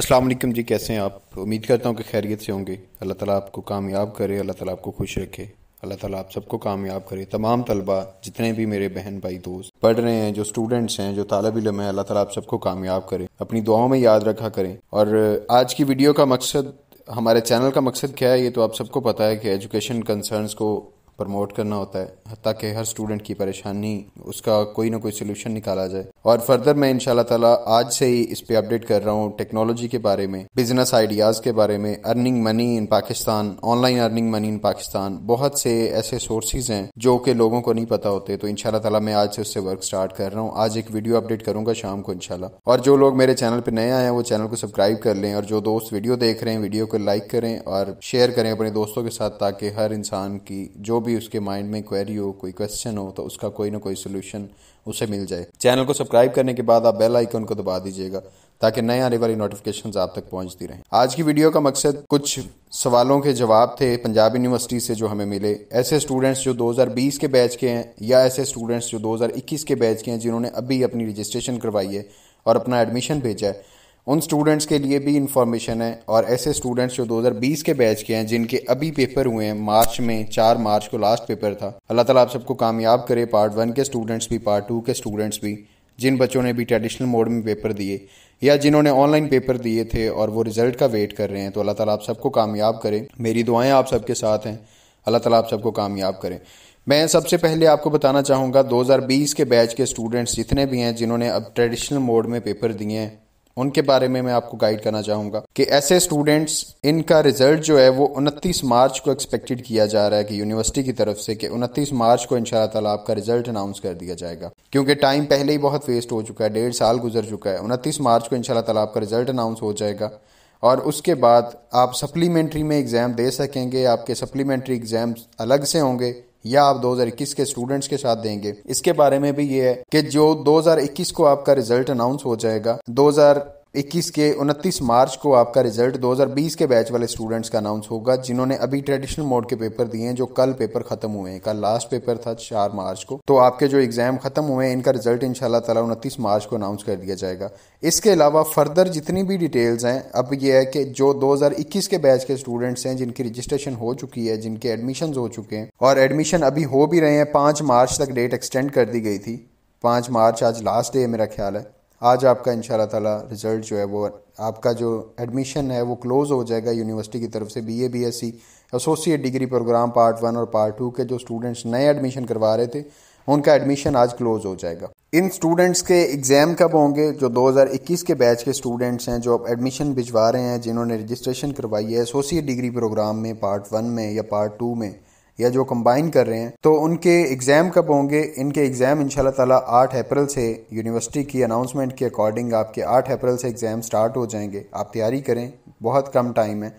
अस्सलाम वालेकुम जी कैसे हैं आप उम्मीद करता हूँ कि खैरियत से होंगे अल्लाह ताला आपको कामयाब करे अल्लाह ताला आपको खुश रखे अल्लाह ताला आप सबको कामयाब करे तमाम तलबा जितने भी मेरे बहन भाई दोस्त पढ़ रहे हैं जो स्टूडेंट्स हैं जो तालब इलम है अल्लाह ताला आप सबको कामयाब करे अपनी दुआओं में याद रखा करें और आज की वीडियो का मकसद हमारे चैनल का मकसद क्या है ये तो आप सबको पता है कि एजुकेशन कंसर्न को प्रमोट करना होता है ताकि हर स्टूडेंट की परेशानी उसका कोई ना कोई सोल्यूशन निकाला जाए और फर्दर मैं इनशाला तला आज से ही इस पे अपडेट कर रहा हूँ टेक्नोलॉजी के बारे में बिजनेस आइडियाज़ के बारे में earning money in Pakistan online earning money in Pakistan बहुत से ऐसे सोर्सेज हैं जो कि लोगों को नहीं पता होते तो इनशाला तला मैं आज से उससे वर्क स्टार्ट कर रहा हूँ आज एक वीडियो अपडेट करूंगा शाम को इनशाला और जो लोग मेरे चैनल पर नए आए हैं वो चैनल को सब्सक्राइब कर लें और जो दोस्त वीडियो देख रहे हैं वीडियो को लाइक करें और शेयर करें अपने दोस्तों के साथ ताकि हर इंसान की जो भी उसके माइंड में क्वेरी हो कोई क्वेश्चन हो तो उसका कोई ना कोई सोल्यूशन उसे मिल जाए चैनल को सब्सक्राइब सब्सक्राइब करने के बाद आप बेल आइकन को दबा दीजिएगा ताकि नए आने वाली नोटिफिकेशन आप तक पहुंचती रहें आज की वीडियो का मकसद कुछ सवालों के जवाब थे पंजाब यूनिवर्सिटी से जो हमें मिले ऐसे स्टूडेंट्स जो 2020 के बैच के हैं या ऐसे स्टूडेंट्स जो 2021 के बैच के हैं जिन्होंने अभी अपनी रजिस्ट्रेशन करवाई है और अपना एडमिशन भेजा है उन स्टूडेंट्स के लिए भी इन्फॉर्मेशन है और ऐसे स्टूडेंट्स जो 2020 के बैच के हैं जिनके अभी पेपर हुए हैं मार्च में चार मार्च को लास्ट पेपर था अल्लाह ताला आप सबको कामयाब करे पार्ट वन के स्टूडेंट्स भी पार्ट टू के स्टूडेंट्स भी जिन बच्चों ने भी ट्रेडिशनल मोड में पेपर दिए या जिन्होंने ऑनलाइन पेपर दिए थे और वो रिजल्ट का वेट कर रहे हैं तो अल्लाह ताला आप सबको कामयाब करें मेरी दुआएं आप सबके साथ हैं अल्लाह ताला आप सबको कामयाब करें मैं सबसे पहले आपको बताना चाहूँगा 2020 के बैच के स्टूडेंट्स जितने भी हैं जिन्होंने अब ट्रेडिशनल मोड में पेपर दिए हैं उनके बारे में मैं आपको गाइड करना चाहूंगा कि ऐसे स्टूडेंट्स इनका रिजल्ट जो है वो उनतीस मार्च को एक्सपेक्टेड किया जा रहा है कि यूनिवर्सिटी की तरफ से कि उनतीस मार्च को इनशाला तला आपका रिजल्ट अनाउंस कर दिया जाएगा क्योंकि टाइम पहले ही बहुत वेस्ट हो चुका है डेढ़ साल गुजर चुका है उनतीस मार्च को इनशाला तला आपका रिजल्ट अनाउंस हो जाएगा और उसके बाद आप सप्लीमेंट्री में एग्ज़ाम दे सकेंगे आपके सप्लीमेंट्री एग्ज़ाम्स अलग से होंगे या आप 2021 के स्टूडेंट्स के साथ देंगे इसके बारे में भी ये है कि जो 2021 को आपका रिजल्ट अनाउंस हो जाएगा 21 के 29 मार्च को आपका रिजल्ट 2020 के बैच वाले स्टूडेंट्स का अनाउंस होगा जिन्होंने अभी ट्रेडिशनल मोड के पेपर दिए हैं जो कल पेपर खत्म हुए हैं कल लास्ट पेपर था चार मार्च को तो आपके जो एग्जाम खत्म हुए हैं इनका रिजल्ट इंशाल्लाह ताला 29 मार्च को अनाउंस कर दिया जाएगा इसके अलावा फर्दर जितनी भी डिटेल्स हैं अब यह है कि जो दो के बैच के स्टूडेंट्स हैं जिनकी रजिस्ट्रेशन हो चुकी है जिनके एडमिशन हो चुके हैं और एडमिशन अभी हो भी रहे हैं पांच मार्च तक डेट एक्सटेंड कर दी गई थी पांच मार्च आज लास्ट डे मेरा ख्याल है आज आपका इन ताला रिज़ल्ट जो है वो आपका जो एडमिशन है वो क्लोज़ हो जाएगा यूनिवर्सिटी की तरफ से B A B S C associate degree program part one और पार्ट टू के जो स्टूडेंट्स नए एडमिशन करवा रहे थे उनका एडमिशन आज क्लोज़ हो जाएगा इन स्टूडेंट्स के एग्ज़ाम कब होंगे जो 2021 के बैच के स्टूडेंट्स हैं जो अब एडमिशन भिजवा रहे हैं जिन्होंने रजिस्ट्रेशन करवाई है एसोसिएट डिग्री प्रोग्राम में पार्ट वन में या पार्ट टू में या जो कंबाइन कर रहे हैं तो उनके एग्जाम कब होंगे इनके एग्जाम इंशाल्लाह ताला आठ अप्रैल से यूनिवर्सिटी की अनाउंसमेंट के अकॉर्डिंग आपके आठ अप्रैल से एग्जाम स्टार्ट हो जाएंगे आप तैयारी करें बहुत कम टाइम है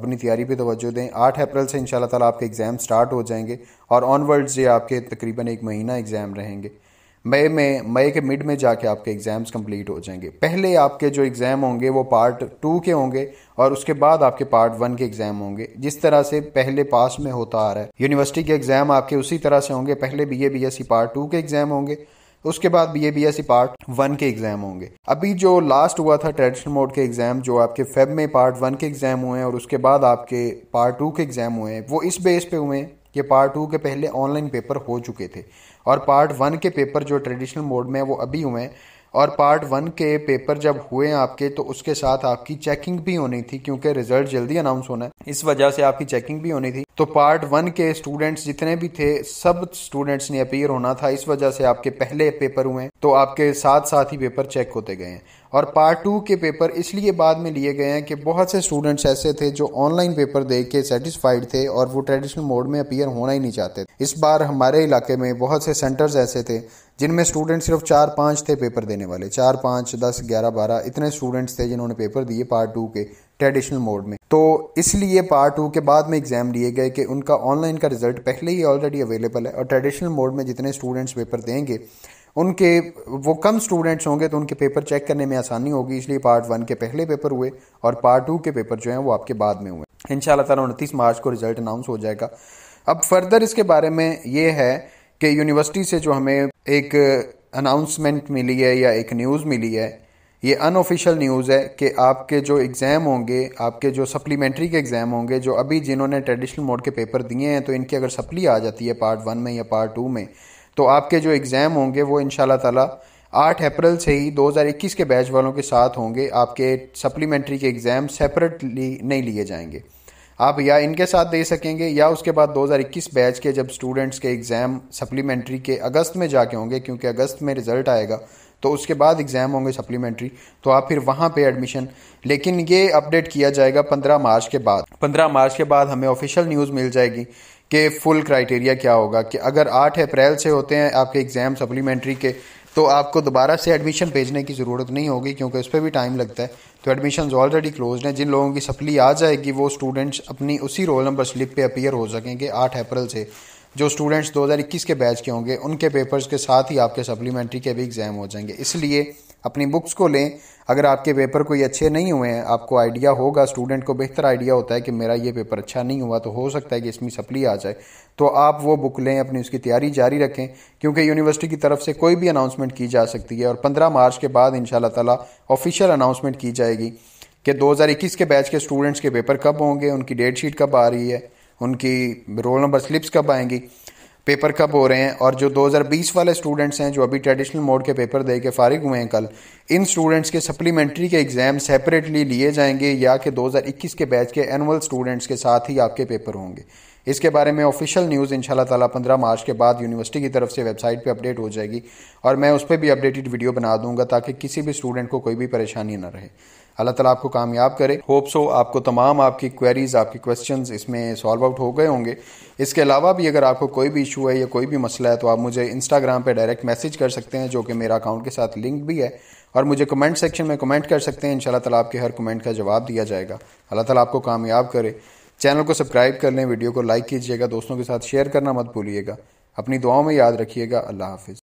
अपनी तैयारी पे तवज्जो दें आठ अप्रैल से इनशाला ताला आपके एग्ज़ाम स्टार्ट हो जाएंगे और ऑनवर्ड्स ये आपके तकरीबन एक महीना एग्ज़ाम रहेंगे मई में मई के मिड में जाके आपके एग्ज़ाम्स कंप्लीट हो जाएंगे पहले आपके जो एग्ज़ाम होंगे वो पार्ट टू के होंगे और उसके बाद आपके पार्ट वन के एग्ज़ाम होंगे जिस तरह से पहले पास में होता आ रहा है यूनिवर्सिटी के एग्ज़ाम आपके उसी तरह से होंगे पहले B A B S C part two के एग्ज़ाम होंगे उसके बाद B A B S C part one के एग्जाम होंगे अभी जो लास्ट हुआ था ट्रेडिशनल मोड के एग्जाम जो आपके फेब में पार्ट वन के एग्जाम हुए हैं और उसके बाद आपके पार्ट टू के एग्जाम हुए हैं वो इस बेस पे हुए हैं ये पार्ट टू के पहले ऑनलाइन पेपर हो चुके थे और पार्ट वन के पेपर जो ट्रेडिशनल मोड में वो अभी हुए हैं और पार्ट वन के पेपर जब हुए आपके तो उसके साथ आपकी चेकिंग भी होनी थी क्योंकि रिजल्ट जल्दी अनाउंस होना है इस वजह से आपकी चेकिंग भी होनी थी तो पार्ट वन के स्टूडेंट्स जितने भी थे सब स्टूडेंट्स ने अपीयर होना था इस वजह से आपके पहले पेपर हुए तो आपके साथ साथ ही पेपर चेक होते गए हैं और पार्ट टू के पेपर इसलिए बाद में लिए गए हैं कि बहुत से स्टूडेंट्स ऐसे थे जो ऑनलाइन पेपर देख के सेटिस्फाइड थे और वो ट्रेडिशनल मोड में अपियर होना ही नहीं चाहते इस बार हमारे इलाके में बहुत से सेंटर्स ऐसे थे जिनमें स्टूडेंट सिर्फ चार पाँच थे पेपर देने वाले चार पाँच दस ग्यारह बारह इतने स्टूडेंट्स थे जिन्होंने पेपर दिए पार्ट टू के ट्रेडिशनल मोड में तो इसलिए पार्ट टू के बाद में एग्जाम लिए गए कि उनका ऑनलाइन का रिजल्ट पहले ही ऑलरेडी अवेलेबल है और ट्रेडिशनल मोड में जितने स्टूडेंट्स पेपर देंगे उनके वो कम स्टूडेंट्स होंगे तो उनके पेपर चेक करने में आसानी होगी इसलिए पार्ट वन के पहले पेपर हुए और पार्ट टू के पेपर जो हैं वो आपके बाद में हुए इन ताला उनतीस मार्च को रिजल्ट अनाउंस हो जाएगा अब फर्दर इसके बारे में ये है कि यूनिवर्सिटी से जो हमें एक अनाउंसमेंट मिली है या एक न्यूज़ मिली है ये अनऑफिशियल न्यूज़ है कि आपके जो एग्ज़ाम होंगे आपके जो सप्लीमेंट्री के एग्ज़ाम होंगे जो अभी जिन्होंने ट्रेडिशनल मोड के पेपर दिए हैं तो इनकी अगर सप्ली आ जाती है पार्ट वन में या पार्ट टू में तो आपके जो एग्ज़ाम होंगे वो इन शाह तला आठ अप्रैल से ही 2021 के बैच वालों के साथ होंगे आपके सप्लीमेंट्री के एग्ज़ाम सेपरेटली नहीं लिए जाएंगे आप या इनके साथ दे सकेंगे या उसके बाद 2021 बैच के जब स्टूडेंट्स के एग्ज़ाम सप्लीमेंट्री के अगस्त में जाके होंगे क्योंकि अगस्त में रिज़ल्ट आएगा तो उसके बाद एग्ज़ाम होंगे सप्लीमेंट्री तो आप फिर वहाँ पे एडमिशन लेकिन ये अपडेट किया जाएगा 15 मार्च के बाद 15 मार्च के बाद हमें ऑफिशियल न्यूज़ मिल जाएगी के फुल क्राइटेरिया क्या होगा कि अगर आठ अप्रैल से होते हैं आपके एग्ज़ाम सप्लीमेंट्री के तो आपको दोबारा से एडमिशन भेजने की ज़रूरत नहीं होगी क्योंकि उस पर भी टाइम लगता है तो एडमिशन ऑलरेडी क्लोज हैं जिन लोगों की सप्ली आ जाएगी वो स्टूडेंट्स अपनी उसी रोल नंबर स्लिप पे अपीयर हो सकेंगे आठ अप्रैल से जो स्टूडेंट्स 2021 के बैच के होंगे उनके पेपर्स के साथ ही आपके सप्लीमेंट्री के भी एग्ज़ाम हो जाएंगे इसलिए अपनी बुक्स को लें अगर आपके पेपर कोई अच्छे नहीं हुए हैं आपको आइडिया होगा स्टूडेंट को बेहतर आइडिया होता है कि मेरा ये पेपर अच्छा नहीं हुआ तो हो सकता है कि इसमें सप्ली आ जाए तो आप वो बुक लें अपनी उसकी तैयारी जारी रखें क्योंकि यूनिवर्सिटी की तरफ से कोई भी अनाउंसमेंट की जा सकती है और पंद्रह मार्च के बाद इन ताला ऑफिशियल अनाउंसमेंट की जाएगी कि 2021 के बैच के स्टूडेंट्स के पेपर कब होंगे उनकी डेट शीट कब आ रही है उनकी रोल नंबर स्लिप्स कब आएंगी पेपर कब हो रहे हैं और जो 2020 वाले स्टूडेंट्स हैं जो अभी ट्रेडिशनल मोड के पेपर दे के फारिग हुए हैं कल इन स्टूडेंट्स के सप्लीमेंट्री के एग्ज़ाम सेपरेटली लिए जाएंगे या कि 2021 के बैच के एनुअल स्टूडेंट्स के साथ ही आपके पेपर होंगे इसके बारे में ऑफिशियल न्यूज़ इन तला पंद्रह मार्च के बाद यूनिवर्सिटी की तरफ से वेबसाइट पर अपडेट हो जाएगी और मैं उस पर भी अपडेटेड वीडियो बना दूंगा ताकि किसी भी स्टूडेंट को कोई भी परेशानी ना रहे अल्लाह तला आपको कामयाब करे होप सो आपको तमाम आपकी क्वेरीज आपके क्वेश्चन इसमें सॉल्व आउट हो गए होंगे इसके अलावा भी अगर आपको कोई भी इशू है या कोई भी मसला है तो आप मुझे इंस्टाग्राम पर डायरेक्ट मैसेज कर सकते हैं जो कि मेरा अकाउंट के साथ लिंक भी है और मुझे कमेंट सेक्शन में कमेंट कर सकते हैं इन तला आपके हर कमेंट का जवाब दिया जाएगा अल्लाह तला आपको कामयाब करे चैनल को सब्सक्राइब कर लें वीडियो को लाइक कीजिएगा दोस्तों के साथ शेयर करना मत भूलिएगा अपनी दुआओं में याद रखिएगा अल्लाह हाफिज़